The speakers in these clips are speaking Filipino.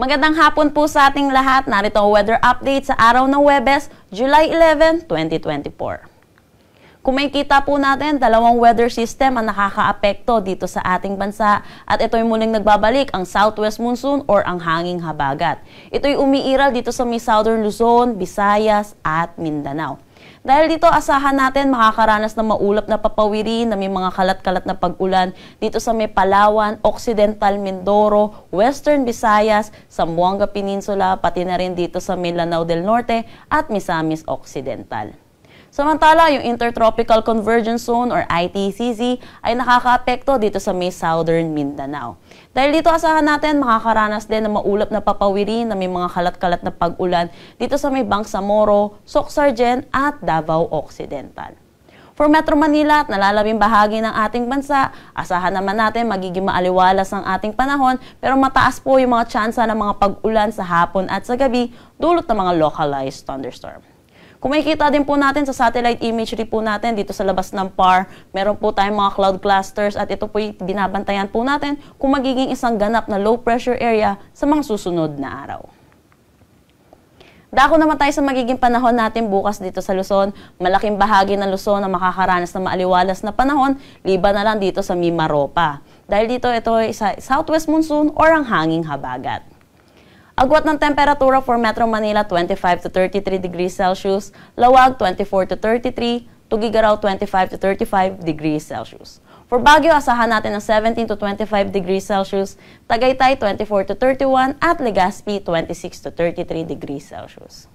Magandang hapon po sa ating lahat. Narito ang weather update sa araw ng Webes, July 11, 2024. Kung makikita po natin, dalawang weather system ang nakakaapekto dito sa ating bansa at ito'y muling nagbabalik ang southwest monsoon or ang hanging habagat. Ito'y umiiral dito sa may southern Luzon, Visayas at Mindanao. Dahil dito asahan natin makakaranas ng maulap na papawirin na may mga kalat-kalat na pag-ulan dito sa may Palawan, Occidental Mindoro, Western Visayas, Sambuanga Peninsula, pati na rin dito sa may del Norte at Misamis Occidental. Samantala, yung Intertropical Convergence Zone or ITCZ ay nakakaapekto dito sa may southern Mindanao. Dahil dito asahan natin makakaranas din ng maulap na papawirin na may mga kalat-kalat na pag-ulan dito sa may Bangsamoro, Soksargen at Davao Occidental. For Metro Manila at nalalabing bahagi ng ating bansa, asahan naman natin magiging maaliwalas ang ating panahon pero mataas po yung mga tsansa ng mga pag-ulan sa hapon at sa gabi dulot ng mga localized thunderstorm. Kumikita din po natin sa satellite imagery po natin dito sa labas ng PAR, meron po tayong mga cloud clusters at ito po yung binabantayan po natin kung magiging isang ganap na low pressure area sa mga susunod na araw. Dako naman tayo sa magiging panahon natin bukas dito sa Luzon. Malaking bahagi ng Luzon na makakaranas ng maaliwalas na panahon, liban na lang dito sa Mimaropa. Dahil dito ito ay southwest monsoon or ang hanging habagat. Agwat ng temperatura for Metro Manila 25 to 33 degrees Celsius, Lawag 24 to 33, Tugigaraw 25 to 35 degrees Celsius. For Baguio, asahan natin ng 17 to 25 degrees Celsius, Tagaytay 24 to 31 at Legazpi 26 to 33 degrees Celsius.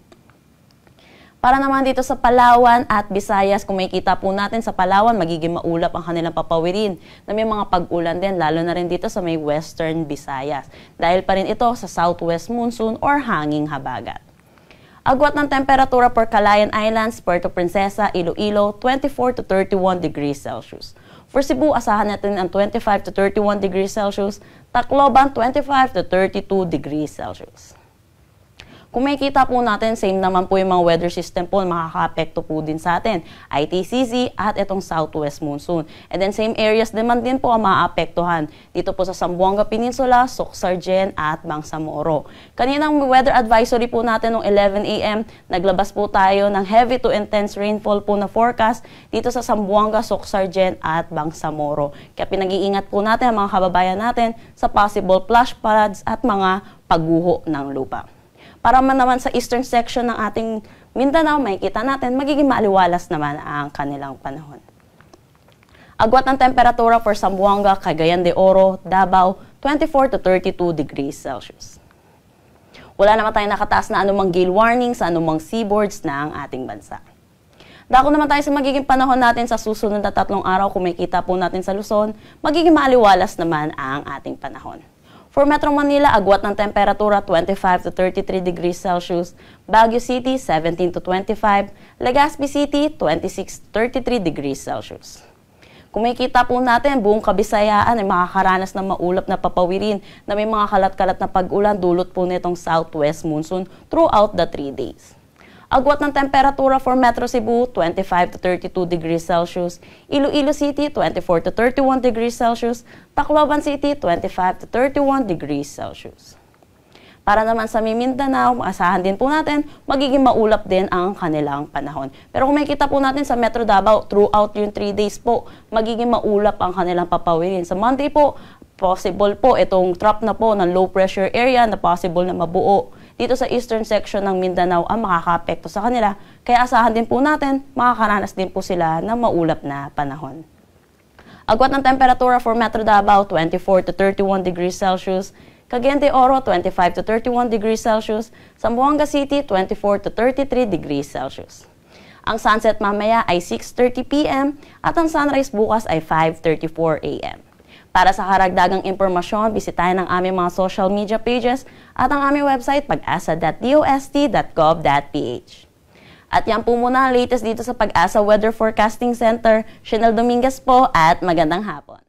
Para naman dito sa Palawan at Visayas, kung makikita po natin sa Palawan, magiging maulap ang kanilang papawirin na may mga pag-ulan din, lalo na rin dito sa may western Visayas. Dahil pa rin ito sa southwest monsoon or hanging habagat. Agwat ng temperatura for Calayan Islands, Puerto Princesa, Iloilo, 24 to 31 degrees Celsius. For Cebu, asahan natin ang 25 to 31 degrees Celsius, Tacloban 25 to 32 degrees Celsius. Kung kita po natin, same naman po yung mga weather system po, makakaapekto po din sa atin. ITCZ at itong southwest monsoon. And then same areas naman din po ang maaapektuhan. Dito po sa Sambuanga Peninsula, Soksargen at Bangsamoro. Kaninang weather advisory po natin noong 11 a.m., naglabas po tayo ng heavy to intense rainfall po na forecast dito sa Sambuanga, Soksargen at Bangsamoro. Kaya pinag-iingat po natin ang mga kababayan natin sa possible flash floods at mga pagguho ng lupa. Para man naman sa eastern section ng ating Mindanao, makikita natin, magiging maaliwalas naman ang kanilang panahon. Agwat ng temperatura for Sambuanga, Cagayan de Oro, Davao, 24 to 32 degrees Celsius. Wala naman tayong nakataas na anumang gale warning sa anumang seaboards ng ating bansa. Dako naman tayo sa magiging panahon natin sa susunod na tatlong araw, kung makikita po natin sa Luzon, magiging maaliwalas naman ang ating panahon. For Metro Manila, agwat ng temperatura 25 to 33 degrees Celsius. Baguio City, 17 to 25. Legazpi City, 26 to 33 degrees Celsius. Kumikita po natin, buong Kabisayaan ay makakaranas ng maulap na papawirin na may mga kalat-kalat na pag-ulan dulot po nitong southwest monsoon throughout the 3 days. Agwat ng temperatura for Metro Cebu, 25 to 32 degrees Celsius. Iloilo City, 24 to 31 degrees Celsius. Tacloban City, 25 to 31 degrees Celsius. Para naman sa Mindanao, asahan din po natin, magiging maulap din ang kanilang panahon. Pero kung makikita po natin sa Metro Davao, throughout yung 3 days po, magiging maulap ang kanilang papawirin. Sa Monday po, possible po itong trap na po ng low pressure area na possible na mabuo dito sa eastern section ng Mindanao ang makakaapekto sa kanila. Kaya asahan din po natin, makakaranas din po sila ng maulap na panahon. Agwat ng temperatura for Metro Davao, 24 to 31 degrees Celsius. Cagayan de Oro, 25 to 31 degrees Celsius. Zamboanga City, 24 to 33 degrees Celsius. Ang sunset mamaya ay 6.30 p.m. at ang sunrise bukas ay 5.34 a.m. Para sa karagdagang impormasyon, bisitahin ang aming mga social media pages at ang aming website pagasa.dost.gov.ph. At yan po muna ang latest dito sa Pag-asa Weather Forecasting Center. Chanel Dominguez po at magandang hapon.